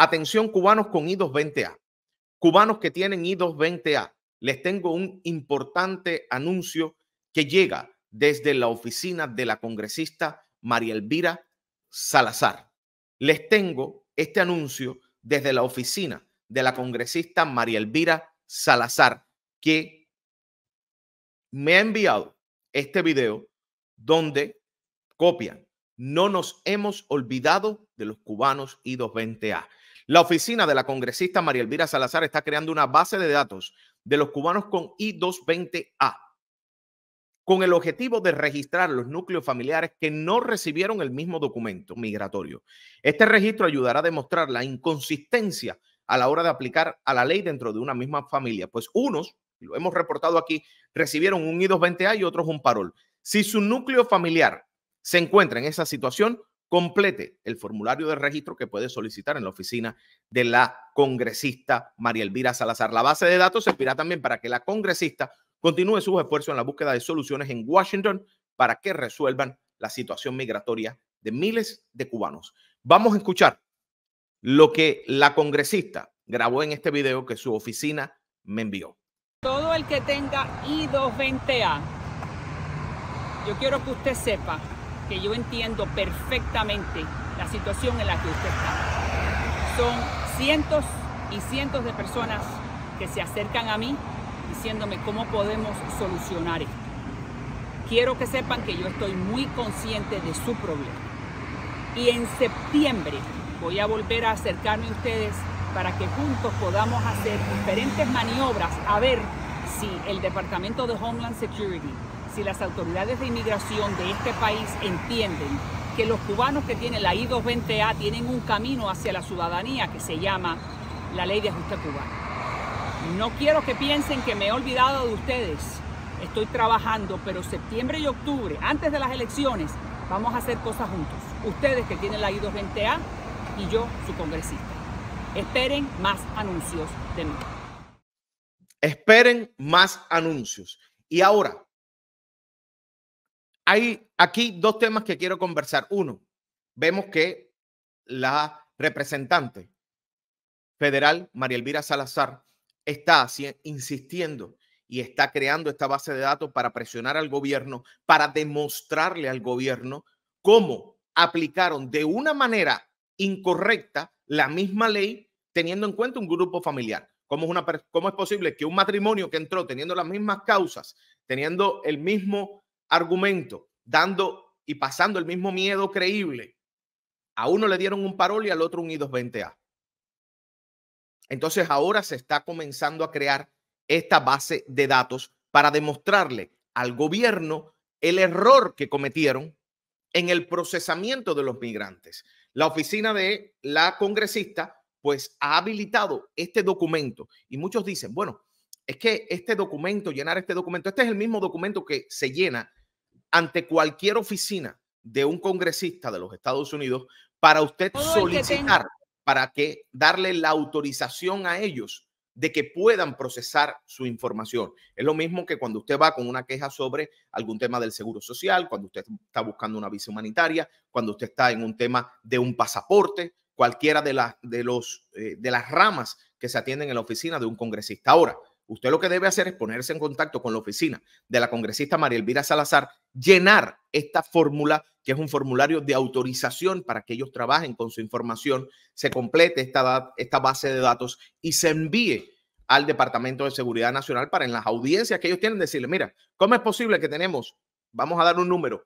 Atención cubanos con I220A. Cubanos que tienen I220A. Les tengo un importante anuncio que llega desde la oficina de la congresista María Elvira Salazar. Les tengo este anuncio desde la oficina de la congresista María Elvira Salazar, que me ha enviado este video donde copian. No nos hemos olvidado de los cubanos I220A. La oficina de la congresista María Elvira Salazar está creando una base de datos de los cubanos con I-220A, con el objetivo de registrar los núcleos familiares que no recibieron el mismo documento migratorio. Este registro ayudará a demostrar la inconsistencia a la hora de aplicar a la ley dentro de una misma familia, pues unos, lo hemos reportado aquí, recibieron un I-220A y otros un parol. Si su núcleo familiar se encuentra en esa situación, complete el formulario de registro que puede solicitar en la oficina de la congresista María Elvira Salazar. La base de datos servirá también para que la congresista continúe sus esfuerzos en la búsqueda de soluciones en Washington para que resuelvan la situación migratoria de miles de cubanos. Vamos a escuchar lo que la congresista grabó en este video que su oficina me envió. Todo el que tenga I220A, yo quiero que usted sepa que yo entiendo perfectamente la situación en la que usted está. Son cientos y cientos de personas que se acercan a mí diciéndome cómo podemos solucionar esto. Quiero que sepan que yo estoy muy consciente de su problema. Y en septiembre voy a volver a acercarme a ustedes para que juntos podamos hacer diferentes maniobras a ver si el Departamento de Homeland Security si las autoridades de inmigración de este país entienden que los cubanos que tienen la I-220A tienen un camino hacia la ciudadanía que se llama la ley de ajuste cubano. No quiero que piensen que me he olvidado de ustedes. Estoy trabajando, pero septiembre y octubre, antes de las elecciones, vamos a hacer cosas juntos. Ustedes que tienen la I-220A y yo, su congresista. Esperen más anuncios de mí. Esperen más anuncios. Y ahora, hay aquí dos temas que quiero conversar. Uno, vemos que la representante federal, María Elvira Salazar, está insistiendo y está creando esta base de datos para presionar al gobierno, para demostrarle al gobierno cómo aplicaron de una manera incorrecta la misma ley teniendo en cuenta un grupo familiar. ¿Cómo es, es posible que un matrimonio que entró teniendo las mismas causas, teniendo el mismo argumento, dando y pasando el mismo miedo creíble. A uno le dieron un parol y al otro un I220A. Entonces ahora se está comenzando a crear esta base de datos para demostrarle al gobierno el error que cometieron en el procesamiento de los migrantes. La oficina de la congresista pues ha habilitado este documento y muchos dicen, bueno, es que este documento, llenar este documento, este es el mismo documento que se llena ante cualquier oficina de un congresista de los Estados Unidos para usted solicitar, para que darle la autorización a ellos de que puedan procesar su información. Es lo mismo que cuando usted va con una queja sobre algún tema del seguro social, cuando usted está buscando una visa humanitaria, cuando usted está en un tema de un pasaporte, cualquiera de, las de, los, eh, de las ramas que se atienden en la oficina de un congresista. Ahora, Usted lo que debe hacer es ponerse en contacto con la oficina de la congresista María Elvira Salazar, llenar esta fórmula, que es un formulario de autorización para que ellos trabajen con su información, se complete esta, esta base de datos y se envíe al Departamento de Seguridad Nacional para en las audiencias que ellos tienen decirle, mira, ¿cómo es posible que tenemos, vamos a dar un número,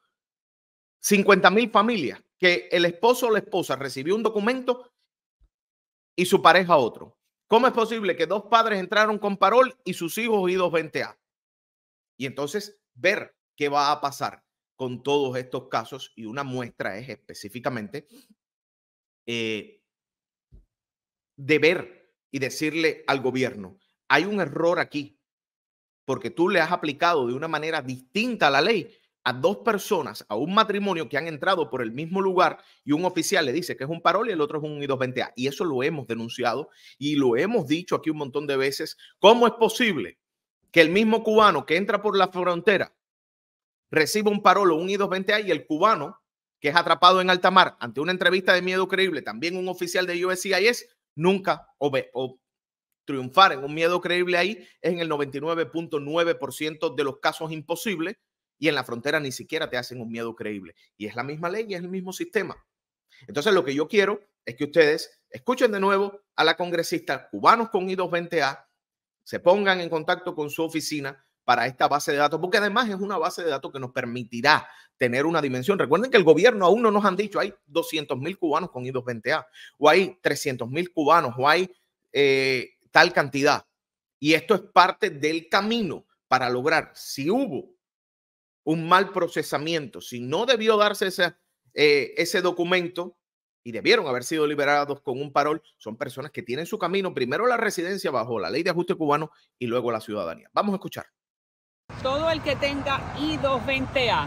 50 mil familias que el esposo o la esposa recibió un documento y su pareja otro? ¿Cómo es posible que dos padres entraron con parol y sus hijos y 20 a Y entonces ver qué va a pasar con todos estos casos y una muestra es específicamente eh, de ver y decirle al gobierno, hay un error aquí, porque tú le has aplicado de una manera distinta a la ley a dos personas, a un matrimonio que han entrado por el mismo lugar y un oficial le dice que es un parol y el otro es un I220A. Y eso lo hemos denunciado y lo hemos dicho aquí un montón de veces. ¿Cómo es posible que el mismo cubano que entra por la frontera reciba un parol o un I220A y el cubano que es atrapado en alta mar ante una entrevista de miedo creíble, también un oficial de USCIS, nunca o triunfar en un miedo creíble ahí es en el 99.9% de los casos imposibles y en la frontera ni siquiera te hacen un miedo creíble. Y es la misma ley y es el mismo sistema. Entonces lo que yo quiero es que ustedes escuchen de nuevo a la congresista cubanos con I220A, se pongan en contacto con su oficina para esta base de datos, porque además es una base de datos que nos permitirá tener una dimensión. Recuerden que el gobierno aún no nos han dicho, hay 200 mil cubanos con I220A, o hay 300 mil cubanos, o hay eh, tal cantidad. Y esto es parte del camino para lograr, si hubo un mal procesamiento. Si no debió darse eh, ese documento y debieron haber sido liberados con un parol, son personas que tienen su camino, primero la residencia bajo la ley de ajuste cubano y luego la ciudadanía. Vamos a escuchar. Todo el que tenga I220A,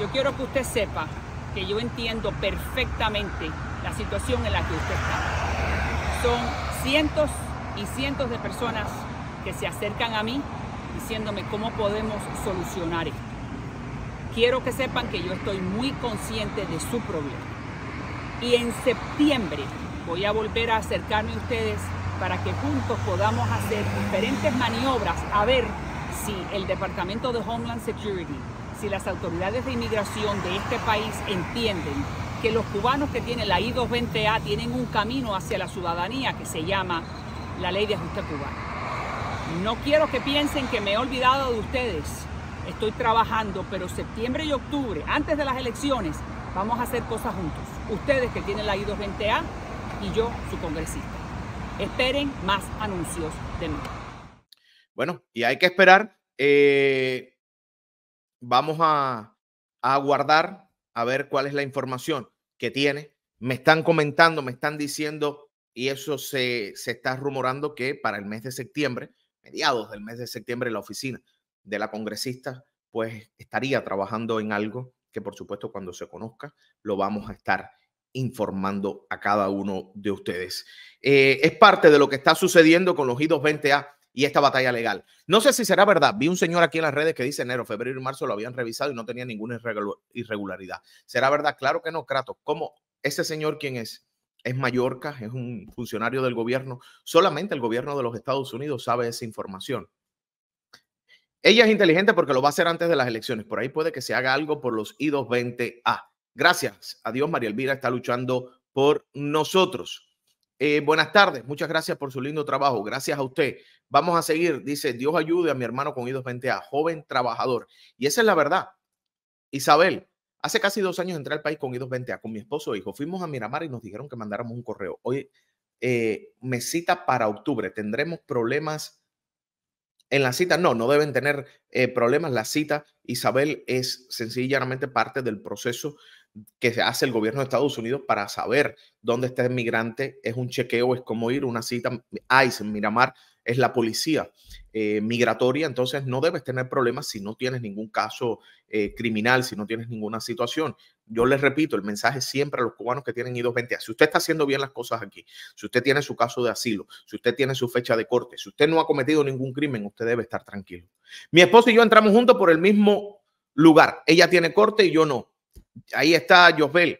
yo quiero que usted sepa que yo entiendo perfectamente la situación en la que usted está. Son cientos y cientos de personas que se acercan a mí diciéndome cómo podemos solucionar esto. Quiero que sepan que yo estoy muy consciente de su problema. Y en septiembre voy a volver a acercarme a ustedes para que juntos podamos hacer diferentes maniobras a ver si el Departamento de Homeland Security, si las autoridades de inmigración de este país entienden que los cubanos que tienen la I-220A tienen un camino hacia la ciudadanía que se llama la ley de ajuste cubano. No quiero que piensen que me he olvidado de ustedes. Estoy trabajando, pero septiembre y octubre, antes de las elecciones, vamos a hacer cosas juntos. Ustedes que tienen la I220A y yo, su congresista. Esperen más anuncios de mí. Bueno, y hay que esperar. Eh, vamos a, aguardar a ver cuál es la información que tiene. Me están comentando, me están diciendo, y eso se está rumorando que para el mes de septiembre mediados del mes de septiembre la oficina de la congresista pues estaría trabajando en algo que por supuesto cuando se conozca lo vamos a estar informando a cada uno de ustedes. Eh, es parte de lo que está sucediendo con los i 20 a y esta batalla legal. No sé si será verdad. Vi un señor aquí en las redes que dice enero, febrero y marzo lo habían revisado y no tenía ninguna irregularidad. ¿Será verdad? Claro que no, Kratos. ¿Cómo? ¿Ese señor quién es? es Mallorca, es un funcionario del gobierno. Solamente el gobierno de los Estados Unidos sabe esa información. Ella es inteligente porque lo va a hacer antes de las elecciones. Por ahí puede que se haga algo por los I220A. Gracias a Dios, María Elvira está luchando por nosotros. Eh, buenas tardes, muchas gracias por su lindo trabajo. Gracias a usted. Vamos a seguir. Dice, Dios ayude a mi hermano con I220A, joven trabajador. Y esa es la verdad. Isabel, Hace casi dos años entré al país con i 20 a con mi esposo e hijo. Fuimos a Miramar y nos dijeron que mandáramos un correo. Hoy eh, me cita para octubre. ¿Tendremos problemas en la cita? No, no deben tener eh, problemas. La cita, Isabel, es sencillamente parte del proceso que se hace el gobierno de Estados Unidos para saber dónde está el migrante. Es un chequeo, es como ir una cita. ICE en Miramar es la policía eh, migratoria, entonces no debes tener problemas si no tienes ningún caso eh, criminal, si no tienes ninguna situación. Yo les repito, el mensaje siempre a los cubanos que tienen 20 años. si usted está haciendo bien las cosas aquí, si usted tiene su caso de asilo, si usted tiene su fecha de corte, si usted no ha cometido ningún crimen, usted debe estar tranquilo. Mi esposo y yo entramos juntos por el mismo lugar. Ella tiene corte y yo no. Ahí está Josbel.